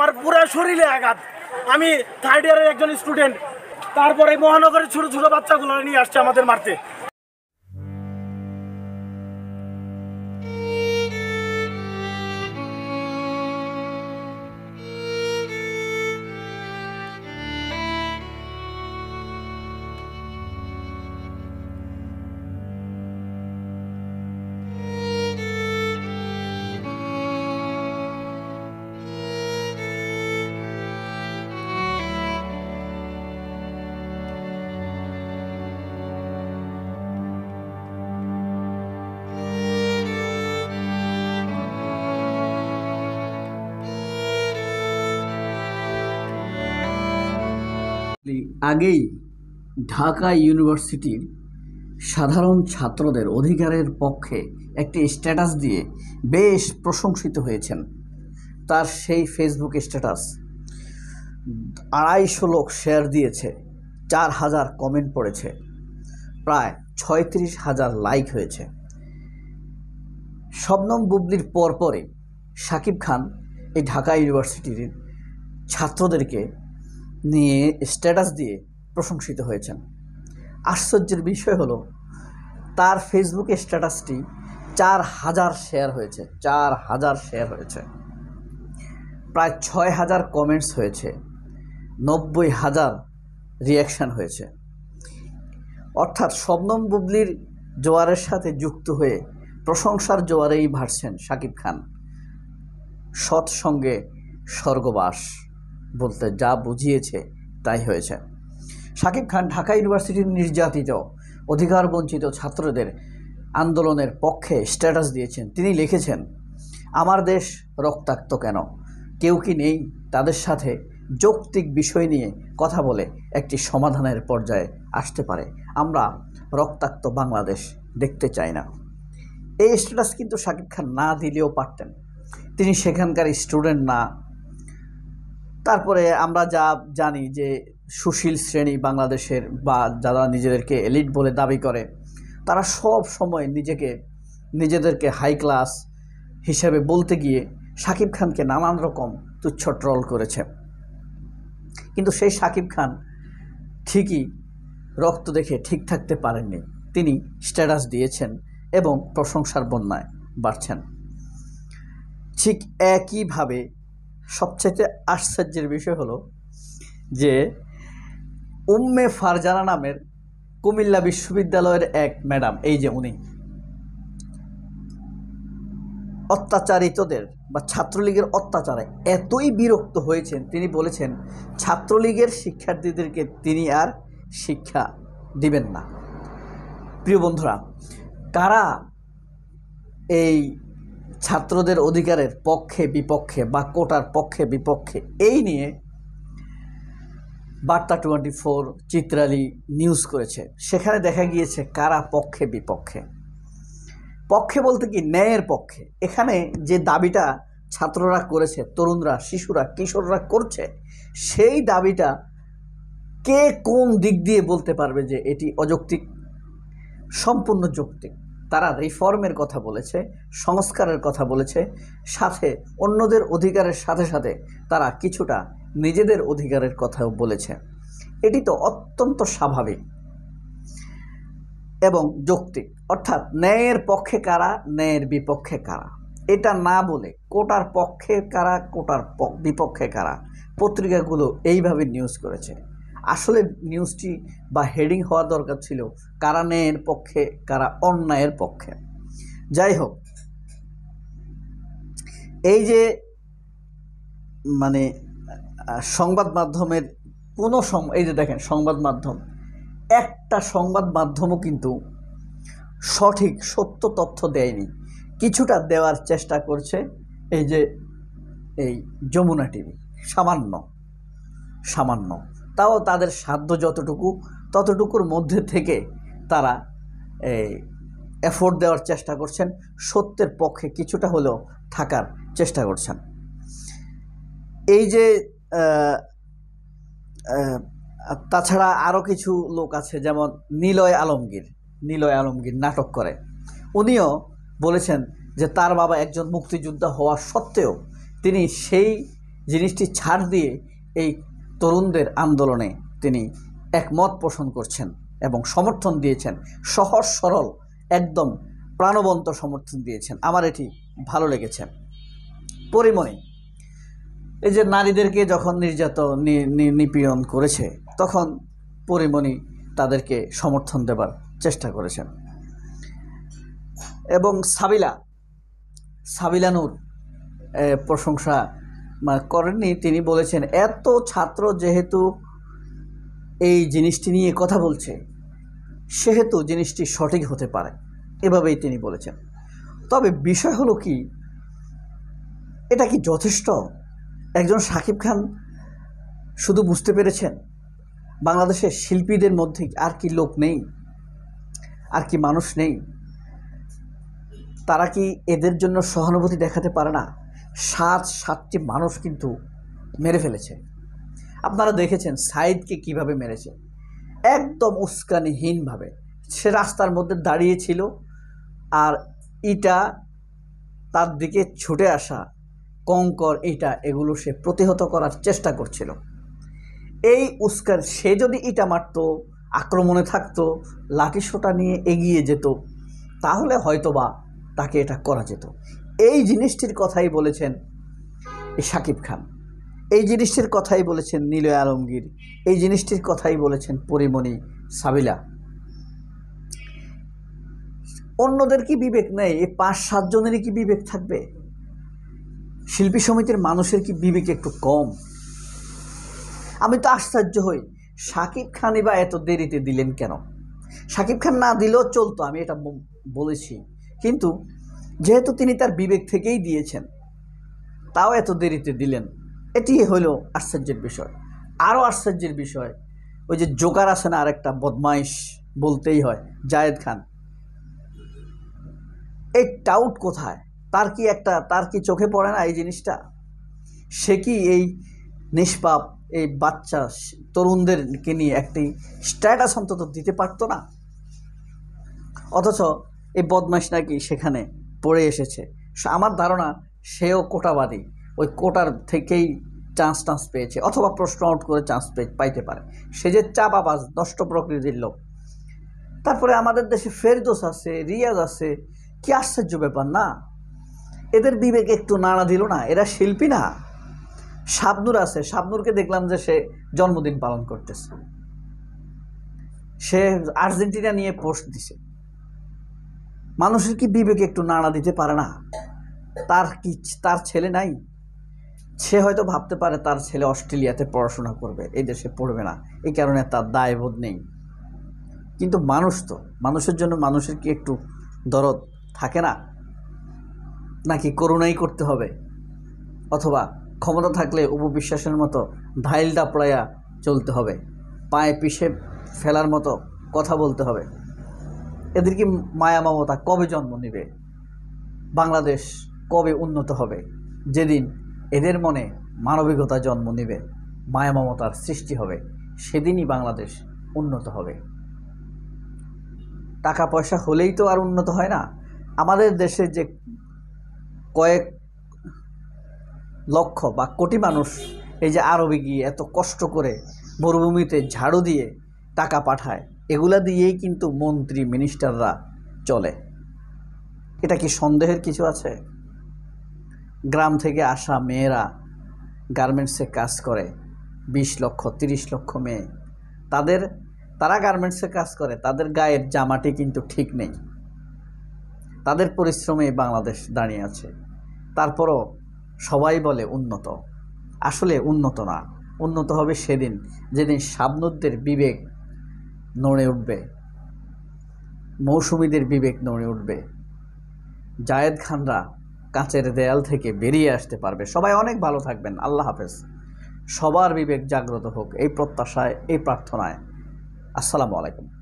আমার পুরো শরীরে আঘাত আমি থার্ড ইয়ারের একজন স্টুডেন্ট তারপরে মহানগরের ছোটো ছোটো বাচ্চাগুলো নিয়ে আসছে আমাদের মারতে আগেই ঢাকা ইউনিভার্সিটির সাধারণ ছাত্রদের অধিকারের পক্ষে একটি স্ট্যাটাস দিয়ে বেশ প্রশংসিত হয়েছেন তার সেই ফেসবুক স্ট্যাটাস আড়াইশো লোক শেয়ার দিয়েছে চার হাজার কমেন্ট পড়েছে প্রায় ছয়ত্রিশ হাজার লাইক হয়েছে শবনম বুবলির পরপরে সাকিব খান এই ঢাকা ইউনিভার্সিটির ছাত্রদেরকে নিয়ে স্ট্যাটাস দিয়ে প্রশংসিত হয়েছেন আশ্চর্যের বিষয় হলো তার ফেসবুকে স্ট্যাটাসটি চার হাজার শেয়ার হয়েছে চার হাজার শেয়ার হয়েছে প্রায় ছয় হাজার কমেন্টস হয়েছে নব্বই হাজার রিয়াকশান হয়েছে অর্থাৎ শবনম বুবলির জোয়ারের সাথে যুক্ত হয়ে প্রশংসার জোয়ারেই ভাসছেন শাকিব খান সৎসঙ্গে স্বর্গবাস বলতে যা বুঝিয়েছে তাই হয়েছে শাকিব খান ঢাকা ইউনিভার্সিটির নির্যাতিত অধিকার বঞ্চিত ছাত্রদের আন্দোলনের পক্ষে স্ট্যাটাস দিয়েছেন তিনি লিখেছেন আমার দেশ রক্তাক্ত কেন কেউ কি নেই তাদের সাথে যৌক্তিক বিষয় নিয়ে কথা বলে একটি সমাধানের পর্যায়ে আসতে পারে আমরা রক্তাক্ত বাংলাদেশ দেখতে চাই না এই স্ট্যাটাস কিন্তু শাকিব খান না দিলেও পারতেন তিনি সেখানকার স্টুডেন্ট না তারপরে আমরা যা জানি যে সুশীল শ্রেণী বাংলাদেশের বা যারা নিজেদেরকে এলিট বলে দাবি করে তারা সব সময় নিজেকে নিজেদেরকে হাই ক্লাস হিসেবে বলতে গিয়ে সাকিব খানকে নানান রকম তুচ্ছ ট্রল করেছে কিন্তু সেই সাকিব খান ঠিকই রক্ত দেখে ঠিক থাকতে পারেননি তিনি স্ট্যাটাস দিয়েছেন এবং প্রশংসার বন্যায় বাড়ছেন ঠিক একইভাবে সবচেয়ে আশ্চর্যের বিষয় হলো যে উম্মে ফারজানা নামের কুমিল্লা বিশ্ববিদ্যালয়ের এক ম্যাডাম এই যে উনি অত্যাচারিতদের বা ছাত্রলীগের অত্যাচারে এতই বিরক্ত হয়েছেন তিনি বলেছেন ছাত্রলীগের শিক্ষার্থীদেরকে তিনি আর শিক্ষা দিবেন না প্রিয় বন্ধুরা কারা এই ছাত্রদের অধিকারের পক্ষে বিপক্ষে বা কোটার পক্ষে বিপক্ষে এই নিয়ে বার্তা টোয়েন্টি ফোর চিত্রালী নিউজ করেছে সেখানে দেখা গিয়েছে কারা পক্ষে বিপক্ষে পক্ষে বলতে কি ন্যায়ের পক্ষে এখানে যে দাবিটা ছাত্ররা করেছে তরুণরা শিশুরা কিশোররা করছে সেই দাবিটা কে কোন দিক দিয়ে বলতে পারবে যে এটি অযৌক্তিক সম্পূর্ণ যৌক্তিক তারা রিফর্মের কথা বলেছে সংস্কারের কথা বলেছে সাথে অন্যদের অধিকারের সাথে সাথে তারা কিছুটা নিজেদের অধিকারের কথাও বলেছে এটি তো অত্যন্ত স্বাভাবিক এবং যৌক্তিক অর্থাৎ ন্যায়ের পক্ষে কারা ন্যায়ের বিপক্ষে কারা এটা না বলে কোটার পক্ষে কারা কোটার বিপক্ষে কারা পত্রিকাগুলো এইভাবে নিউজ করেছে আসলে নিউজটি বা হেডিং হওয়া দরকার ছিল কারা ন্যায়ের পক্ষে কারা অন্যায়ের পক্ষে যাই হোক এই যে মানে সংবাদ মাধ্যমের কোনো সম এই যে দেখেন সংবাদ মাধ্যম একটা সংবাদ মাধ্যমও কিন্তু সঠিক সত্য তথ্য দেয়নি কিছুটা দেওয়ার চেষ্টা করছে এই যে এই যমুনা টিভি সামান্য সামান্য তাও তাদের সাধ্য যতটুকু ততটুকুর মধ্যে থেকে তারা এই এফোর্ট দেওয়ার চেষ্টা করছেন সত্যের পক্ষে কিছুটা হলেও থাকার চেষ্টা করছেন এই যে তাছাড়া আরও কিছু লোক আছে যেমন নিলয় আলমগীর নিলয় আলমগীর নাটক করে উনিও বলেছেন যে তার বাবা একজন মুক্তিযোদ্ধা হওয়া সত্ত্বেও তিনি সেই জিনিসটি ছাড় দিয়ে এই তরুণদের আন্দোলনে তিনি একমত পোষণ করছেন এবং সমর্থন দিয়েছেন সহজ সরল একদম প্রাণবন্ত সমর্থন দিয়েছেন আমার এটি ভালো লেগেছে পরিমণি এই যে নারীদেরকে যখন নির্যাতন নিপীড়ন করেছে তখন পরিমণি তাদেরকে সমর্থন দেবার চেষ্টা করেছেন এবং সাবিলা সাবিলানুর প্রশংসা করেননি তিনি বলেছেন এত ছাত্র যেহেতু এই জিনিসটি নিয়ে কথা বলছে সেহেতু জিনিসটি সঠিক হতে পারে এভাবেই তিনি বলেছেন তবে বিষয় হলো কি এটা কি যথেষ্ট একজন সাকিব খান শুধু বুঝতে পেরেছেন বাংলাদেশের শিল্পীদের মধ্যে আর কি লোক নেই আর কি মানুষ নেই তারা কি এদের জন্য সহানুভূতি দেখাতে পারে না সাত সাতটি মানুষ কিন্তু মেরে ফেলেছে আপনারা দেখেছেন সাইদকে কিভাবে মেরেছে একদম উস্কানিহীনভাবে সে রাস্তার মধ্যে দাঁড়িয়ে ছিল আর ইটা তার দিকে ছুটে আসা কঙ্কর ইটা এগুলো সে প্রতিহত করার চেষ্টা করছিল এই উস্কার সে যদি ইটা মারত আক্রমণে থাকতো লাঠিসোটা নিয়ে এগিয়ে যেত তাহলে হয়তোবা তাকে এটা করা যেত এই জিনিসটির কথাই বলেছেন শাকিব খান এই জিনিসটির কথাই বলেছেন নীলয় আলমগীর এই জিনিসটির কথাই বলেছেন পরিমণি সাবিলা অন্যদের কি বিবেক নেই এই পাঁচ সাতজনেরই কি বিবেক থাকবে শিল্পী সমিতির মানুষের কি বিবেক একটু কম আমি তো আশ্চর্য হই শাকিব খানই বা এত দেরিতে দিলেন কেন শাকিব খান না দিলেও চলতো আমি এটা বলেছি কিন্তু যেহেতু তিনি তার বিবেক থেকেই দিয়েছেন তাও এত দেরিতে দিলেন এটি হলো আশ্চর্যের বিষয় আরও আশ্চর্যের বিষয় ওই যে জোকার আছে না আরেকটা বদমাইশ বলতেই হয় জায়েদ খান এই টাউট কোথায় তার কি একটা তার কি চোখে পড়ে না এই জিনিসটা সে কি এই নিষ্পাপ এই বাচ্চা তরুণদেরকে নিয়ে একটি স্ট্যাটাস অন্তত দিতে পারতো না অথচ এই বদমাস নাকি সেখানে পড়ে এসেছে আমার ধারণা সেও কোটাবাদী ওই কোটার থেকেই চান্স টান্স পেয়েছে অথবা প্রশ্ন আউট করে চান্স পাইতে পারে সে যে চাপাবাজ নষ্ট প্রকৃতির লোক তারপরে আমাদের দেশে ফেরদোস আছে রিয়াজ আছে কি আশ্চর্য ব্যাপার না এদের বিবেক একটু নাড়া দিল না এরা শিল্পী না সাবনুর আছে সাবনুরকে দেখলাম যে সে জন্মদিন পালন করতেছে সে আর্জেন্টিনা নিয়ে পোস্ট দিছে মানুষের কি বিবেকে একটু নাড়া দিতে পারে না তার কি তার ছেলে নাই সে হয়তো ভাবতে পারে তার ছেলে অস্ট্রেলিয়াতে পড়াশোনা করবে এই দেশে পড়বে না এই কারণে তার দায়বোধ নেই কিন্তু মানুষ তো মানুষের জন্য মানুষের কি একটু দরদ থাকে না নাকি করুণাই করতে হবে অথবা ক্ষমতা থাকলে উপবিশ্বাসের মতো ঢাইল ডাপড়াইয়া চলতে হবে পায়ে পিষে ফেলার মতো কথা বলতে হবে এদের কি মায়া মমতা কবে জন্ম নেবে বাংলাদেশ কবে উন্নত হবে যেদিন এদের মনে মানবিকতা জন্ম নেবে মায়া মমতার সৃষ্টি হবে সেদিনই বাংলাদেশ উন্নত হবে টাকা পয়সা হলেই তো আর উন্নত হয় না আমাদের দেশে যে কয়েক লক্ষ বা কোটি মানুষ এই যে আরবে গিয়ে এত কষ্ট করে মরুভূমিতে ঝাড়ু দিয়ে টাকা পাঠায় এগুলা দিয়েই কিন্তু মন্ত্রী মিনিস্টাররা চলে এটা কি সন্দেহের কিছু আছে গ্রাম থেকে আসা মেয়েরা গার্মেন্টসে কাজ করে বিশ লক্ষ তিরিশ লক্ষ মেয়ে তাদের তারা গার্মেন্টসে কাজ করে তাদের গায়ের জামাটি কিন্তু ঠিক নেই তাদের পরিশ্রমে বাংলাদেশ দাঁড়িয়ে আছে তারপরও সবাই বলে উন্নত আসলে উন্নত না উন্নত হবে সেদিন যেদিন সাবনুদ্দের বিবেক নড়ে উঠবে মৌসুমীদের বিবেক নড়ে উঠবে জায়েদ খানরা কাঁচের দেয়াল থেকে বেরিয়ে আসতে পারবে সবাই অনেক ভালো থাকবেন আল্লাহ হাফেজ সবার বিবেক জাগ্রত হোক এই প্রত্যাশায় এই প্রার্থনায় আসসালামু আলাইকুম